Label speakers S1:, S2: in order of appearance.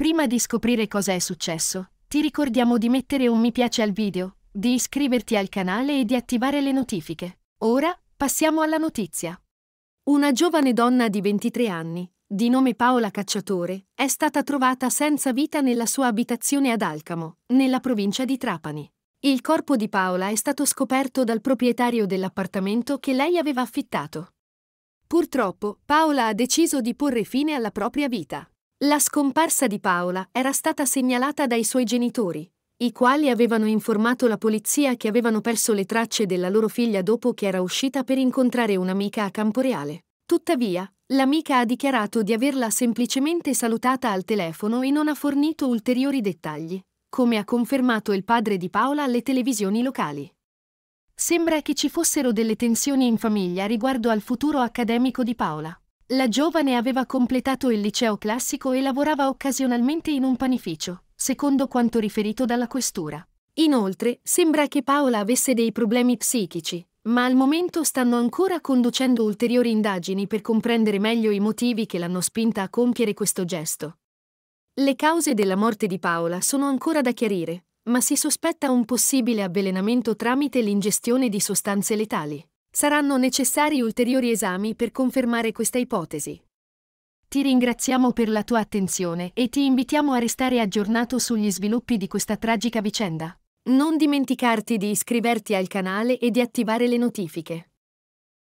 S1: Prima di scoprire cosa è successo, ti ricordiamo di mettere un mi piace al video, di iscriverti al canale e di attivare le notifiche. Ora passiamo alla notizia. Una giovane donna di 23 anni, di nome Paola Cacciatore, è stata trovata senza vita nella sua abitazione ad Alcamo, nella provincia di Trapani. Il corpo di Paola è stato scoperto dal proprietario dell'appartamento che lei aveva affittato. Purtroppo, Paola ha deciso di porre fine alla propria vita. La scomparsa di Paola era stata segnalata dai suoi genitori, i quali avevano informato la polizia che avevano perso le tracce della loro figlia dopo che era uscita per incontrare un'amica a Camporeale. Tuttavia, l'amica ha dichiarato di averla semplicemente salutata al telefono e non ha fornito ulteriori dettagli, come ha confermato il padre di Paola alle televisioni locali. Sembra che ci fossero delle tensioni in famiglia riguardo al futuro accademico di Paola. La giovane aveva completato il liceo classico e lavorava occasionalmente in un panificio, secondo quanto riferito dalla questura. Inoltre, sembra che Paola avesse dei problemi psichici, ma al momento stanno ancora conducendo ulteriori indagini per comprendere meglio i motivi che l'hanno spinta a compiere questo gesto. Le cause della morte di Paola sono ancora da chiarire, ma si sospetta un possibile avvelenamento tramite l'ingestione di sostanze letali. Saranno necessari ulteriori esami per confermare questa ipotesi. Ti ringraziamo per la tua attenzione e ti invitiamo a restare aggiornato sugli sviluppi di questa tragica vicenda. Non dimenticarti di iscriverti al canale e di attivare le notifiche.